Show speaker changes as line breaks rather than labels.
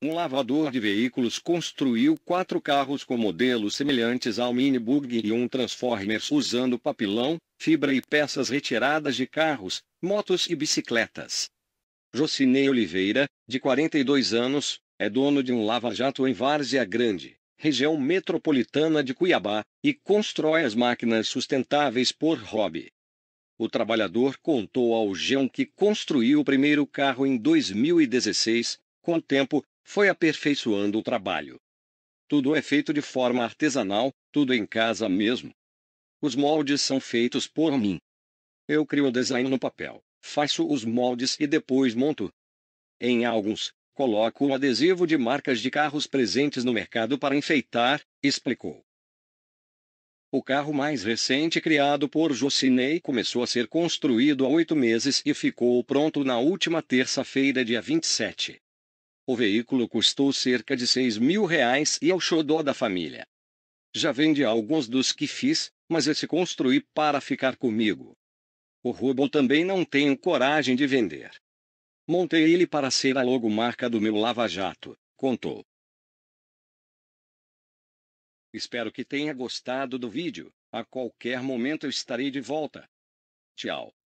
Um lavador de veículos construiu quatro carros com modelos semelhantes ao Mini Bug e um Transformers usando papelão, fibra e peças retiradas de carros, motos e bicicletas. Jocinei Oliveira, de 42 anos, é dono de um lava-jato em Várzea Grande, região metropolitana de Cuiabá, e constrói as máquinas sustentáveis por hobby. O trabalhador contou ao Geão que construiu o primeiro carro em 2016, com o tempo, foi aperfeiçoando o trabalho. Tudo é feito de forma artesanal, tudo em casa mesmo. Os moldes são feitos por mim. Eu crio o design no papel, faço os moldes e depois monto. Em alguns, coloco um adesivo de marcas de carros presentes no mercado para enfeitar, explicou. O carro mais recente criado por Jocinei começou a ser construído há oito meses e ficou pronto na última terça-feira, dia 27. O veículo custou cerca de 6 mil reais e é o xodó da família. Já vende alguns dos que fiz, mas esse construí para ficar comigo. O Rubel também não tenho coragem de vender. Montei ele para ser a
logomarca do meu lava-jato, contou.
Espero que tenha gostado do vídeo. A qualquer momento eu estarei de volta. Tchau.